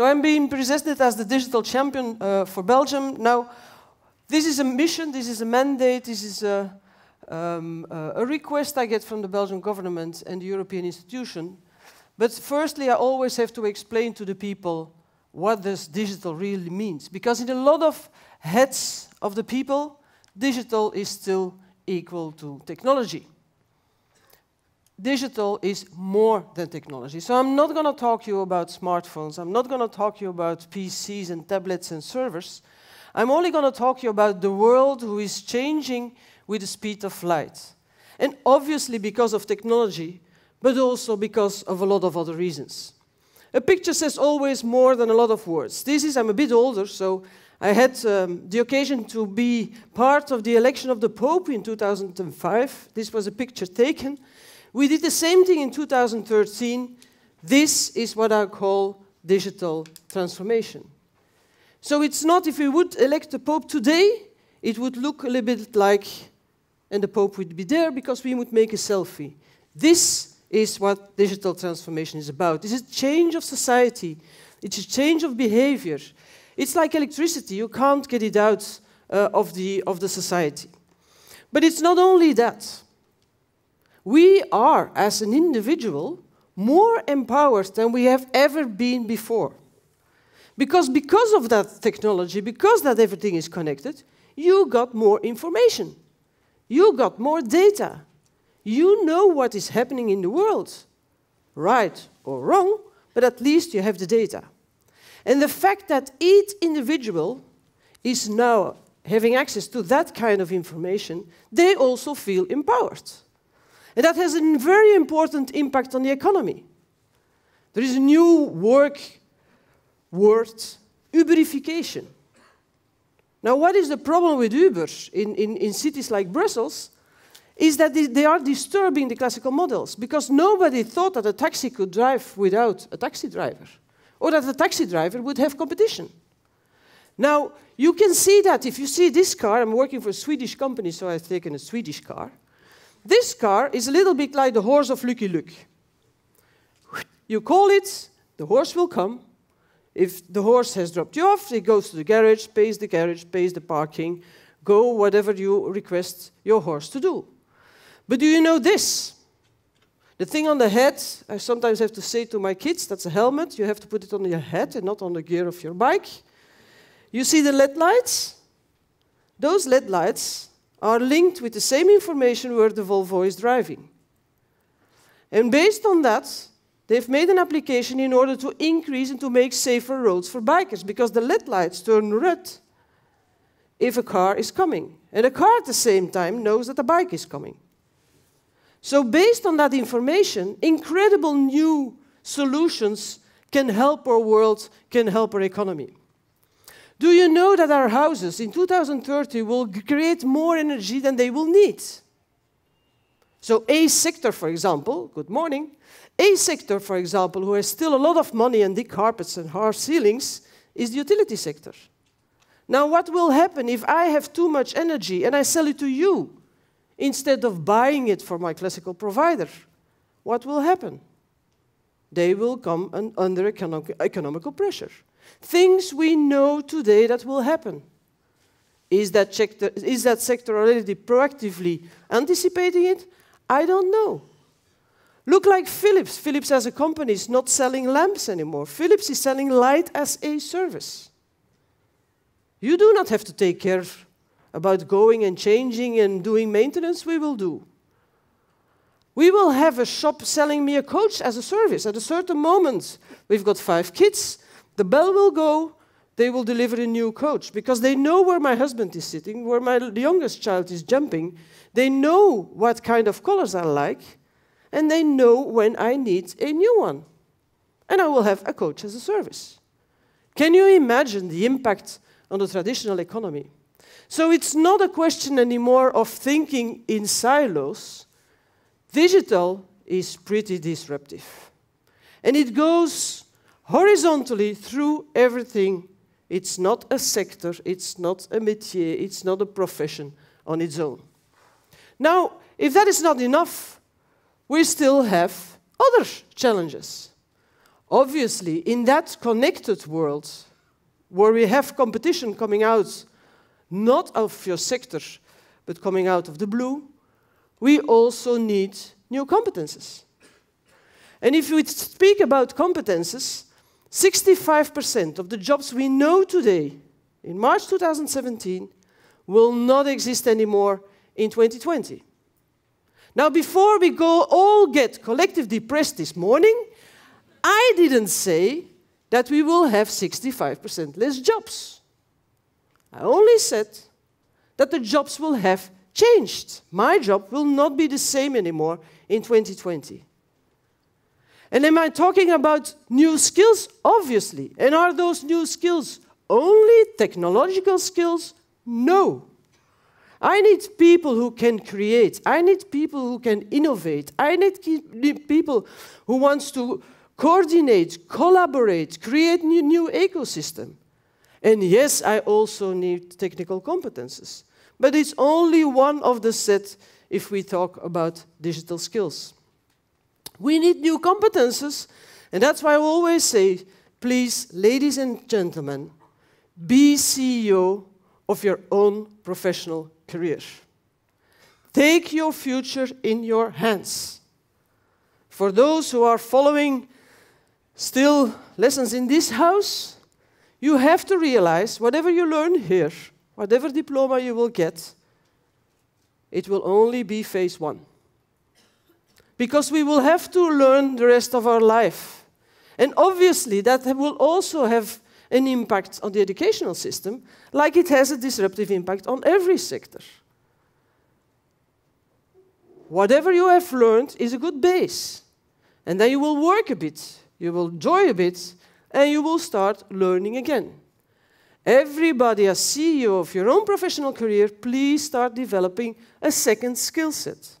So I'm being presented as the digital champion uh, for Belgium. Now, this is a mission, this is a mandate, this is a, um, a request I get from the Belgian government and the European institution. But firstly, I always have to explain to the people what this digital really means. Because in a lot of heads of the people, digital is still equal to technology digital is more than technology. So I'm not going to talk to you about smartphones. I'm not going to talk to you about PCs and tablets and servers. I'm only going to talk to you about the world who is changing with the speed of light. And obviously because of technology, but also because of a lot of other reasons. A picture says always more than a lot of words. This is, I'm a bit older, so I had um, the occasion to be part of the election of the Pope in 2005. This was a picture taken we did the same thing in 2013. This is what I call digital transformation. So it's not, if we would elect the Pope today, it would look a little bit like, and the Pope would be there because we would make a selfie. This is what digital transformation is about. It's a change of society. It's a change of behavior. It's like electricity. You can't get it out uh, of, the, of the society. But it's not only that we are, as an individual, more empowered than we have ever been before. Because because of that technology, because that everything is connected, you got more information. You got more data. You know what is happening in the world, right or wrong, but at least you have the data. And the fact that each individual is now having access to that kind of information, they also feel empowered. And that has a very important impact on the economy. There is a new work word, Uberification. Now, what is the problem with Uber in, in, in cities like Brussels? Is that they, they are disturbing the classical models because nobody thought that a taxi could drive without a taxi driver or that a taxi driver would have competition. Now, you can see that if you see this car, I'm working for a Swedish company, so I've taken a Swedish car. This car is a little bit like the horse of Lucky Luke. You call it, the horse will come. If the horse has dropped you off, it goes to the garage, pays the garage, pays the parking, go whatever you request your horse to do. But do you know this? The thing on the head, I sometimes have to say to my kids, that's a helmet. You have to put it on your head and not on the gear of your bike. You see the LED lights? Those LED lights are linked with the same information where the Volvo is driving. And based on that, they've made an application in order to increase and to make safer roads for bikers because the LED lights turn red if a car is coming. And a car at the same time knows that a bike is coming. So, based on that information, incredible new solutions can help our world, can help our economy. Do you know that our houses in 2030 will create more energy than they will need? So, a sector, for example, good morning, a sector, for example, who has still a lot of money and thick carpets and hard ceilings is the utility sector. Now, what will happen if I have too much energy and I sell it to you instead of buying it from my classical provider? What will happen? They will come under economic, economical pressure. Things we know today that will happen. Is that, sector, is that sector already proactively anticipating it? I don't know. Look like Philips. Philips as a company is not selling lamps anymore. Philips is selling light as a service. You do not have to take care about going and changing and doing maintenance, we will do. We will have a shop selling me a coach as a service. At a certain moment, we've got five kids, the bell will go, they will deliver a new coach because they know where my husband is sitting, where my youngest child is jumping. They know what kind of colors I like, and they know when I need a new one. And I will have a coach as a service. Can you imagine the impact on the traditional economy? So it's not a question anymore of thinking in silos. Digital is pretty disruptive. And it goes horizontally through everything. It's not a sector, it's not a métier, it's not a profession on its own. Now, if that is not enough, we still have other challenges. Obviously, in that connected world, where we have competition coming out not of your sector, but coming out of the blue, we also need new competences. And if we speak about competences, 65% of the jobs we know today in March 2017 will not exist anymore in 2020. Now, before we go all get collective depressed this morning, I didn't say that we will have 65% less jobs. I only said that the jobs will have changed. My job will not be the same anymore in 2020. And am I talking about new skills? Obviously. And are those new skills only technological skills? No. I need people who can create. I need people who can innovate. I need people who wants to coordinate, collaborate, create new, new ecosystem. And yes, I also need technical competences. But it's only one of the set if we talk about digital skills. We need new competences. And that's why I always say, please, ladies and gentlemen, be CEO of your own professional career. Take your future in your hands. For those who are following still lessons in this house, you have to realize whatever you learn here, whatever diploma you will get, it will only be phase one because we will have to learn the rest of our life. And obviously, that will also have an impact on the educational system, like it has a disruptive impact on every sector. Whatever you have learned is a good base. And then you will work a bit, you will joy a bit, and you will start learning again. Everybody, as CEO of your own professional career, please start developing a second skill set.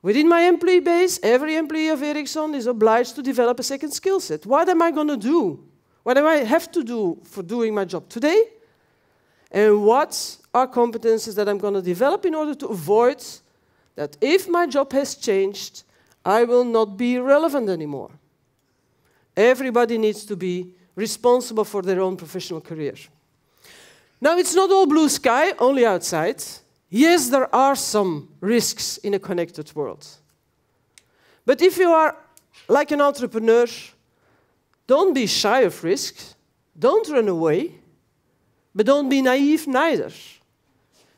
Within my employee base, every employee of Ericsson is obliged to develop a second skill set. What am I going to do? What do I have to do for doing my job today? And what are competences that I'm going to develop in order to avoid that if my job has changed, I will not be relevant anymore? Everybody needs to be responsible for their own professional career. Now, it's not all blue sky, only outside. Yes, there are some risks in a connected world. But if you are like an entrepreneur, don't be shy of risk, don't run away, but don't be naive neither.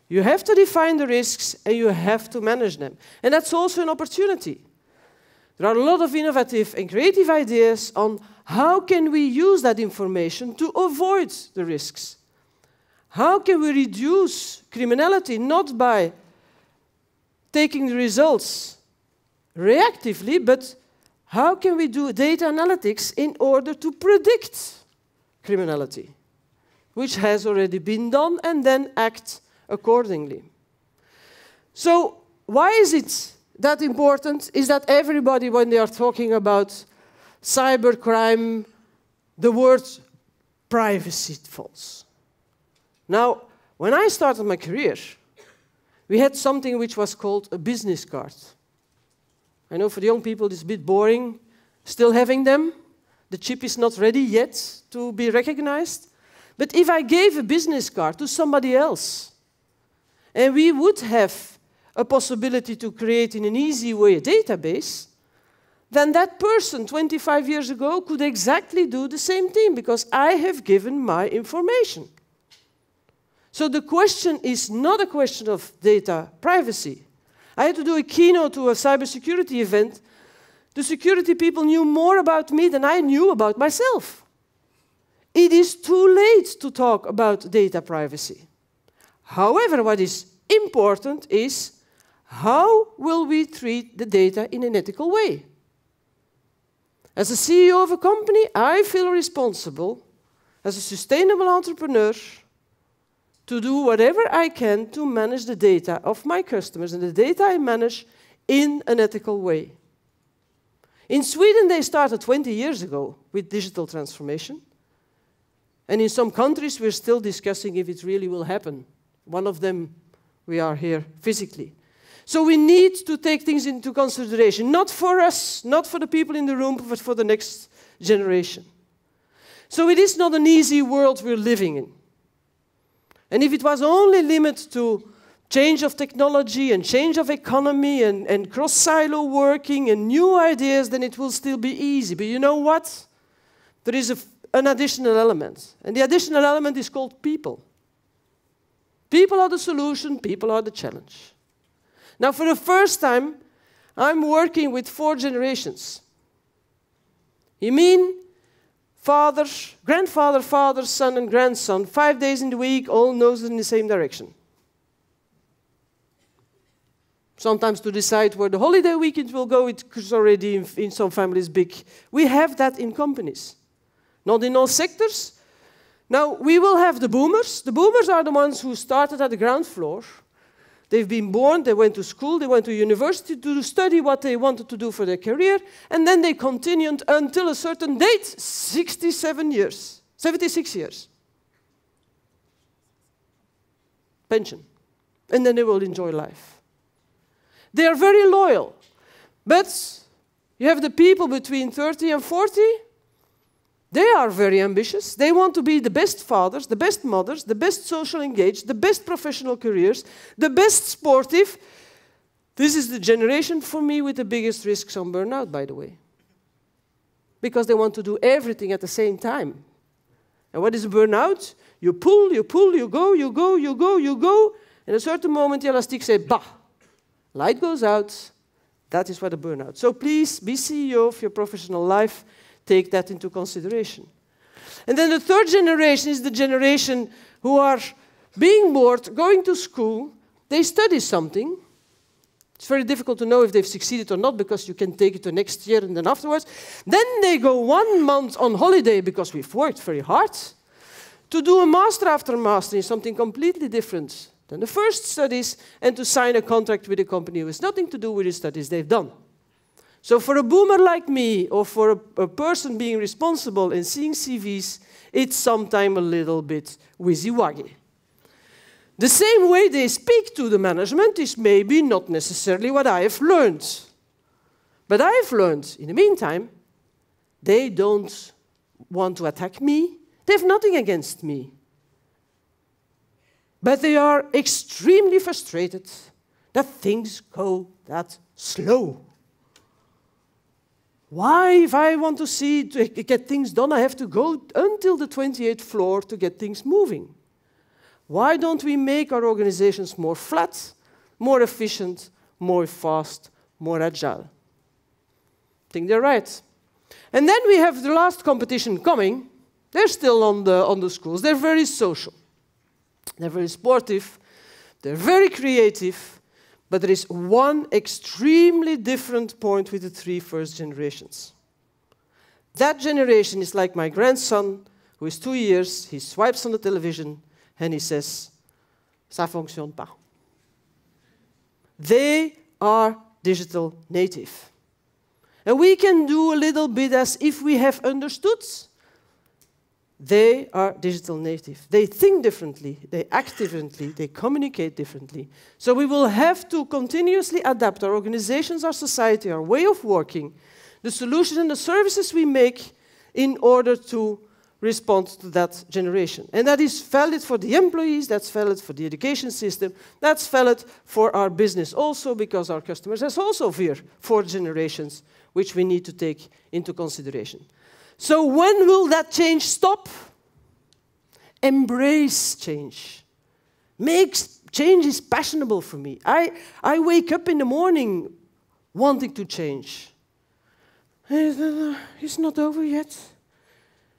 You have to define the risks and you have to manage them. And that's also an opportunity. There are a lot of innovative and creative ideas on how can we use that information to avoid the risks how can we reduce criminality? Not by taking the results reactively, but how can we do data analytics in order to predict criminality, which has already been done, and then act accordingly? So, why is it that important? Is that everybody, when they are talking about cybercrime, the word privacy falls? Now, when I started my career, we had something which was called a business card. I know for the young people it's a bit boring, still having them. The chip is not ready yet to be recognized. But if I gave a business card to somebody else, and we would have a possibility to create in an easy way a database, then that person 25 years ago could exactly do the same thing because I have given my information. So the question is not a question of data privacy. I had to do a keynote to a cybersecurity event. The security people knew more about me than I knew about myself. It is too late to talk about data privacy. However, what is important is how will we treat the data in an ethical way? As a CEO of a company, I feel responsible, as a sustainable entrepreneur, to do whatever I can to manage the data of my customers and the data I manage in an ethical way. In Sweden, they started 20 years ago with digital transformation. And in some countries, we're still discussing if it really will happen. One of them, we are here physically. So we need to take things into consideration, not for us, not for the people in the room, but for the next generation. So it is not an easy world we're living in. And if it was only limited to change of technology and change of economy and, and cross silo working and new ideas, then it will still be easy. But you know what? There is a, an additional element. And the additional element is called people. People are the solution, people are the challenge. Now, for the first time, I'm working with four generations. You mean father, grandfather, father, son, and grandson, five days in the week, all noses in the same direction. Sometimes to decide where the holiday weekend will go, it's already in, in some families big. We have that in companies, not in all sectors. Now, we will have the boomers. The boomers are the ones who started at the ground floor They've been born, they went to school, they went to university to study what they wanted to do for their career, and then they continued until a certain date 67 years, 76 years. Pension. And then they will enjoy life. They are very loyal, but you have the people between 30 and 40 they are very ambitious. They want to be the best fathers, the best mothers, the best social engaged, the best professional careers, the best sportive. This is the generation for me with the biggest risks on burnout, by the way. Because they want to do everything at the same time. And what is burnout? You pull, you pull, you go, you go, you go, you go. And a certain moment, the elastic says, bah, light goes out. That is what a burnout. So please be CEO of your professional life take that into consideration. And then the third generation is the generation who are being bored, going to school, they study something. It's very difficult to know if they've succeeded or not because you can take it to next year and then afterwards. Then they go one month on holiday because we've worked very hard to do a master after master in something completely different than the first studies and to sign a contract with a company who has nothing to do with the studies they've done. So for a boomer like me, or for a, a person being responsible and seeing CVs, it's sometimes a little bit wizzy waggy The same way they speak to the management is maybe not necessarily what I have learned. But I have learned, in the meantime, they don't want to attack me. They have nothing against me. But they are extremely frustrated that things go that slow. Why, if I want to see, to get things done, I have to go until the 28th floor to get things moving? Why don't we make our organizations more flat, more efficient, more fast, more agile? I think they're right. And then we have the last competition coming. They're still on the, on the schools. They're very social. They're very sportive. They're very creative. But there is one extremely different point with the three first generations. That generation is like my grandson, who is two years, he swipes on the television and he says, Ça fonctionne pas. They are digital native. And we can do a little bit as if we have understood they are digital native. They think differently, they act differently, they communicate differently. So we will have to continuously adapt our organizations, our society, our way of working, the solutions and the services we make in order to respond to that generation. And that is valid for the employees, that's valid for the education system, that's valid for our business also, because our customers has also fear generations, which we need to take into consideration. So when will that change stop? Embrace change. Make change is passionable for me. I, I wake up in the morning wanting to change. Uh, it's not over yet.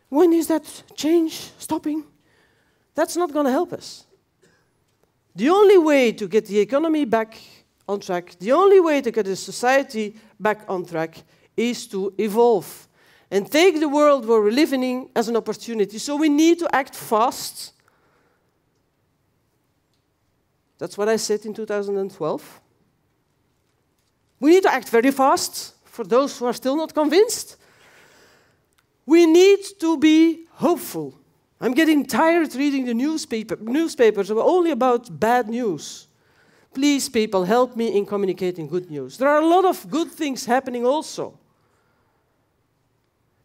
When is that change stopping? That's not going to help us. The only way to get the economy back on track, the only way to get the society back on track is to evolve and take the world where we're living in as an opportunity. So we need to act fast. That's what I said in 2012. We need to act very fast for those who are still not convinced. We need to be hopeful. I'm getting tired reading the newspaper, newspapers only about bad news. Please, people, help me in communicating good news. There are a lot of good things happening also.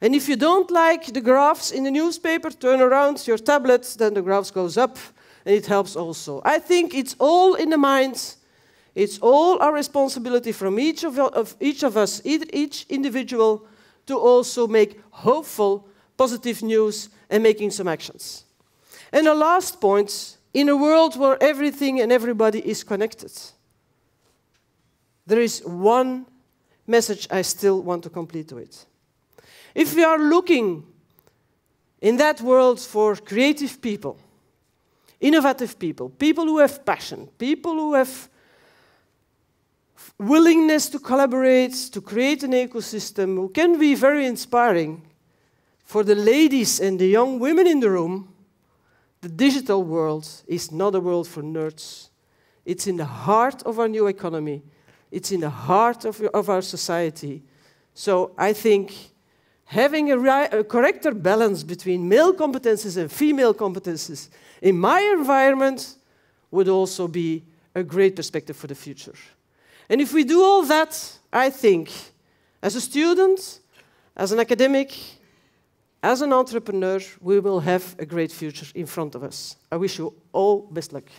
And if you don't like the graphs in the newspaper, turn around your tablet. then the graphs goes up, and it helps also. I think it's all in the minds. It's all our responsibility from each of, of each of us, each individual, to also make hopeful, positive news and making some actions. And the last point, in a world where everything and everybody is connected, there is one message I still want to complete with. If we are looking in that world for creative people, innovative people, people who have passion, people who have willingness to collaborate, to create an ecosystem, who can be very inspiring for the ladies and the young women in the room, the digital world is not a world for nerds. It's in the heart of our new economy. It's in the heart of, of our society. So I think having a, a correcter balance between male competences and female competences in my environment would also be a great perspective for the future. And if we do all that, I think, as a student, as an academic, as an entrepreneur, we will have a great future in front of us. I wish you all best luck.